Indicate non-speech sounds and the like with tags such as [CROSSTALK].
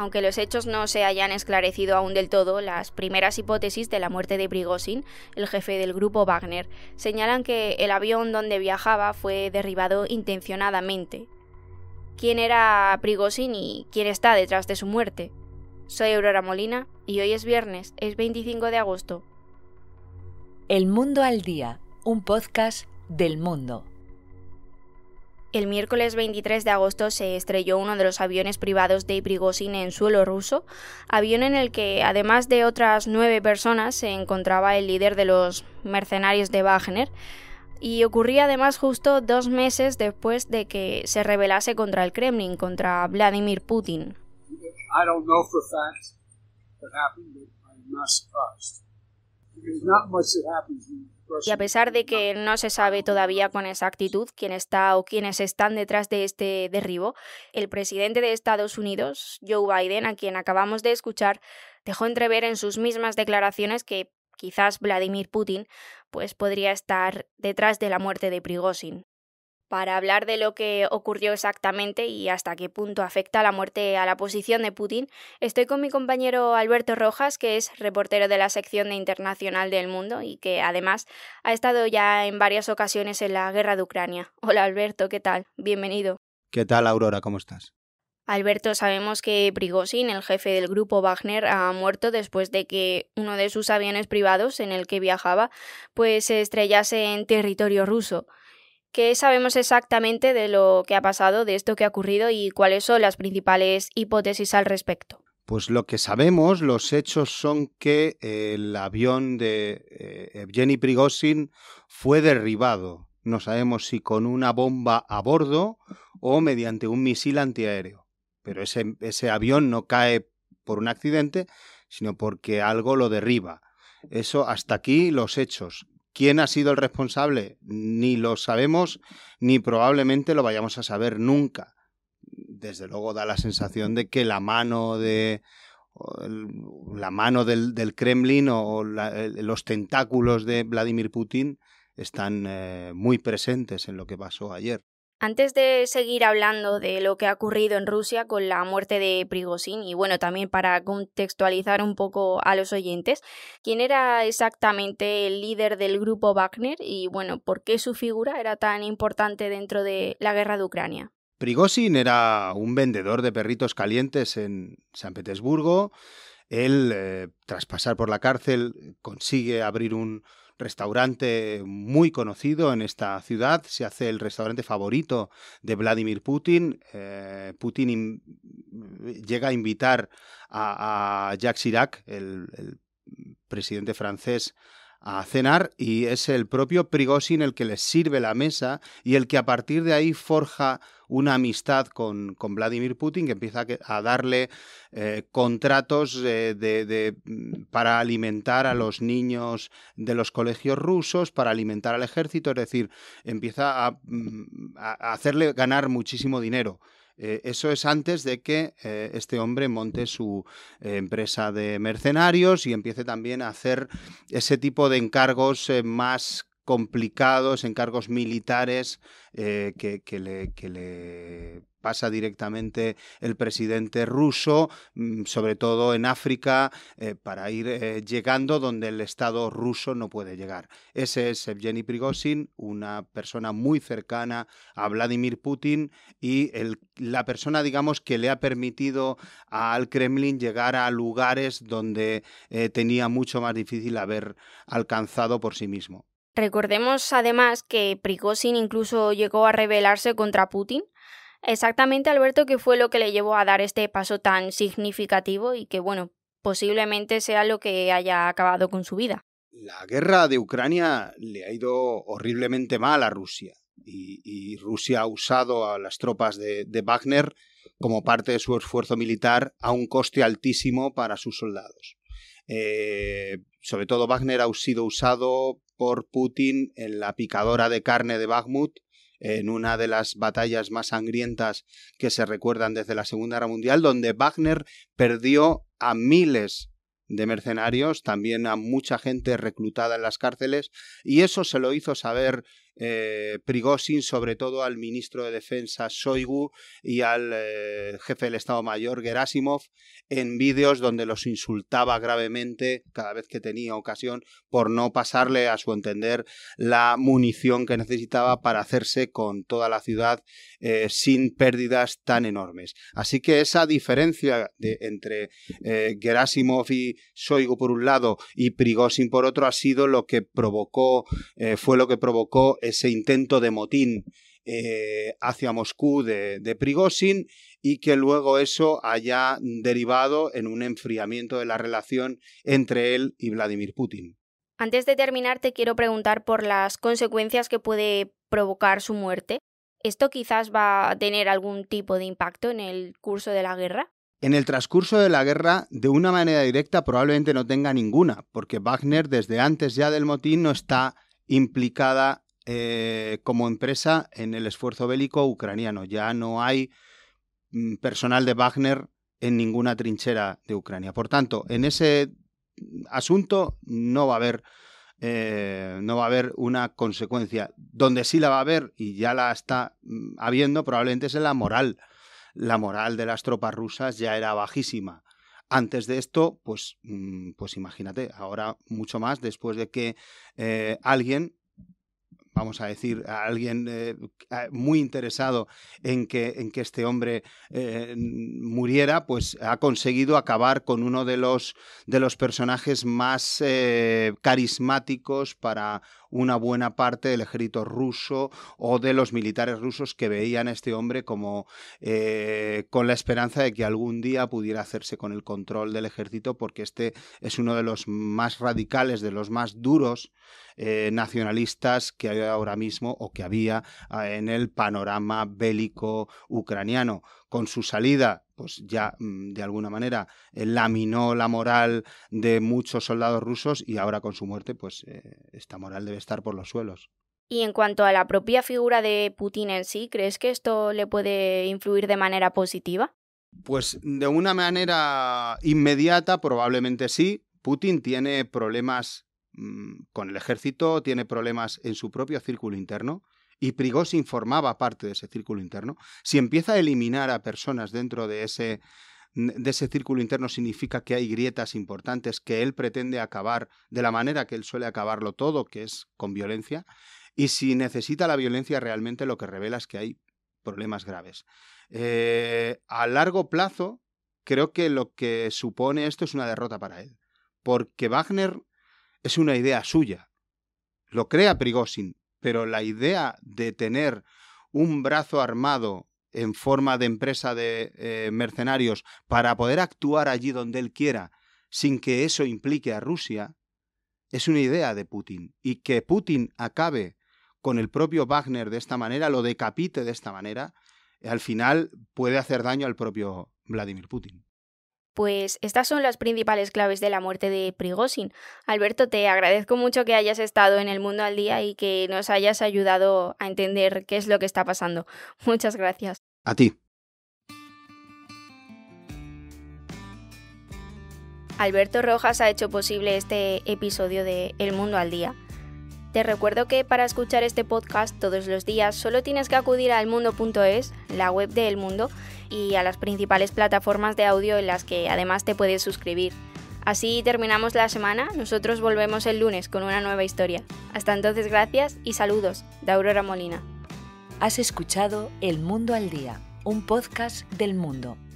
Aunque los hechos no se hayan esclarecido aún del todo, las primeras hipótesis de la muerte de Prigozhin, el jefe del grupo Wagner, señalan que el avión donde viajaba fue derribado intencionadamente. ¿Quién era Prigozhin y quién está detrás de su muerte? Soy Aurora Molina y hoy es viernes, es 25 de agosto. El Mundo al Día, un podcast del mundo. El miércoles 23 de agosto se estrelló uno de los aviones privados de Prigozhin en suelo ruso, avión en el que, además de otras nueve personas, se encontraba el líder de los mercenarios de Wagner, y ocurría además justo dos meses después de que se rebelase contra el Kremlin, contra Vladimir Putin. Y a pesar de que no se sabe todavía con exactitud quién está o quiénes están detrás de este derribo, el presidente de Estados Unidos, Joe Biden, a quien acabamos de escuchar, dejó entrever en sus mismas declaraciones que quizás Vladimir Putin pues podría estar detrás de la muerte de Prigozhin para hablar de lo que ocurrió exactamente y hasta qué punto afecta la muerte a la posición de Putin, estoy con mi compañero Alberto Rojas, que es reportero de la sección de Internacional del Mundo y que además ha estado ya en varias ocasiones en la guerra de Ucrania. Hola Alberto, ¿qué tal? Bienvenido. ¿Qué tal Aurora? ¿Cómo estás? Alberto, sabemos que Prigozhin, el jefe del grupo Wagner, ha muerto después de que uno de sus aviones privados en el que viajaba pues se estrellase en territorio ruso. ¿Qué sabemos exactamente de lo que ha pasado, de esto que ha ocurrido y cuáles son las principales hipótesis al respecto? Pues lo que sabemos, los hechos son que eh, el avión de eh, Evgeny Prigozhin fue derribado. No sabemos si con una bomba a bordo o mediante un misil antiaéreo. Pero ese avión no cae por un accidente, sino porque algo lo derriba. Eso hasta aquí los hechos. ¿Quién ha sido el responsable? Ni lo sabemos, ni probablemente lo vayamos a saber nunca. Desde luego da la sensación de que la mano de la mano del, Kremlin o los tentáculos de Vladimir Putin están eh, muy presentes en lo que pasó ayer. Antes de seguir hablando de lo que ha ocurrido en Rusia con la muerte de Prigozhin y bueno, también para contextualizar un poco a los oyentes, ¿quién era exactamente el líder del grupo Wagner y bueno, por qué su figura era tan importante dentro de la guerra de Ucrania? Prigozhin era un vendedor de perritos calientes en San Petersburgo. Él, eh, tras pasar por la cárcel, consigue abrir un, restaurante muy conocido en esta ciudad, se hace el restaurante favorito de Vladimir Putin. Eh, Putin eh, llega a invitar a, Jacques Chirac, el, presidente francés, a cenar y es el propio Prigozhin el que les sirve la mesa y el que a partir de ahí forja una amistad con, Vladimir Putin que empieza a darle eh, contratos eh, mm, para alimentar a los niños de los colegios rusos, para alimentar al ejército, es decir, empieza a, mm, hacerle ganar muchísimo dinero. Eh, eso es antes de que este hombre monte su empresa de mercenarios y empiece también a hacer ese tipo de encargos más complicados, encargos militares eh, que, le, pasa directamente el presidente ruso, mm, sobre todo en África, eh, para ir eh, llegando donde el Estado ruso no puede llegar. Ese es Evgeny Prigozhin, una persona muy cercana a Vladimir Putin y la persona, digamos, que le ha permitido al Kremlin llegar a lugares donde tenía mucho más difícil haber alcanzado por sí mismo. Recordemos además que Prigozhin incluso llegó a rebelarse contra Putin. Exactamente, Alberto, ¿qué fue lo que le llevó a dar este paso tan significativo y que, bueno, posiblemente sea lo que haya acabado con su vida. La guerra de Ucrania le ha ido horriblemente mal a Rusia y, Rusia ha usado a las tropas de Wagner como parte de su esfuerzo militar a un coste altísimo para sus soldados. Eh, sobre todo Wagner ha sido usado por Putin en la picadora de carne de Bakhmut, en una de las batallas más sangrientas que se recuerdan desde la Segunda Guerra Mundial, donde Wagner perdió a miles de mercenarios, también a mucha gente reclutada en las cárceles, y eso se lo hizo saber eh, Prigozhin, sobre todo al ministro de Defensa Soigu, y al eh, jefe del Estado Mayor Gerasimov, en vídeos donde los insultaba gravemente cada vez que tenía ocasión por no pasarle, a su entender, la munición que necesitaba para hacerse con toda la ciudad eh, sin pérdidas tan enormes. Así que esa diferencia entre eh, Gerasimov y Soigu, por un lado y Prigozhin por otro ha sido lo que provocó, fue lo que provocó ese intento de motín eh, hacia Moscú de, de Prigozhin y que luego eso haya derivado en un enfriamiento de la relación entre él y Vladimir Putin. Antes de terminar, te quiero preguntar por las consecuencias que puede provocar su muerte. ¿Esto quizás va a tener algún tipo de impacto en el curso de la guerra? En el transcurso de la guerra, de una manera directa, probablemente no tenga ninguna, porque Wagner desde antes ya del motín no está implicada eh, como empresa en el esfuerzo bélico ucraniano. Ya no hay mm, personal de Wagner en ninguna trinchera de Ucrania. Por tanto, en ese asunto no va a haber eh, no va a haber una consecuencia. Donde sí la va a haber, y ya la está mm, habiendo, probablemente es en la moral. La moral de las tropas rusas ya era bajísima. Antes de esto, pues, mm, pues imagínate, ahora mucho más después de que eh, alguien vamos a decir, a alguien eh, muy interesado en que, en que este hombre eh, muriera, pues ha conseguido acabar con uno de los, de los personajes más eh, carismáticos para una buena parte del ejército ruso o de los militares rusos que veían a este hombre como eh, con la esperanza de que algún día pudiera hacerse con el control del ejército porque este es uno de los más radicales, de los más duros eh, nacionalistas que hay ahora mismo o que había ah, en el panorama bélico ucraniano con su salida, pues ya mm, de alguna manera eh, laminó la moral de muchos soldados rusos y ahora con su muerte, pues eh, esta moral debe estar por los suelos. Y en cuanto a la propia figura de Putin en sí, ¿crees que esto le puede influir de manera positiva? Pues de una manera inmediata probablemente sí. Putin tiene problemas mm, con el ejército, tiene problemas en su propio círculo interno y Prigozhin formaba parte de ese círculo interno, si empieza a eliminar a personas dentro de ese, de ese círculo interno significa que hay grietas importantes que él pretende acabar de la manera que él suele acabarlo todo, que es con violencia, y si necesita la violencia realmente lo que revela es que hay problemas graves. Eh, a largo plazo, creo que lo que supone esto es una derrota para él, porque Wagner es una idea suya. Lo crea Prigozhin, pero la idea de tener un brazo armado en forma de empresa de eh, mercenarios para poder actuar allí donde él quiera sin que eso implique a Rusia, es una idea de Putin. Y que Putin acabe con el propio Wagner de esta manera, lo decapite de esta manera, al final puede hacer daño al propio Vladimir Putin. Pues estas son las principales claves de la muerte de Prigozhin. Alberto, te agradezco mucho que hayas estado en el mundo al día y que nos hayas ayudado a entender qué es lo que está pasando. [LAUGHS] Muchas gracias. A ti. Alberto Rojas ha hecho posible este episodio de El Mundo al Día. Te recuerdo que para escuchar este podcast todos los días solo tienes que acudir a elmundo.es, la web de El Mundo, y a las principales plataformas de audio en las que además te puedes suscribir. Así terminamos la semana, nosotros volvemos el lunes con una nueva historia. Hasta entonces gracias y saludos de Aurora Molina. Has escuchado El Mundo al Día, un podcast del mundo.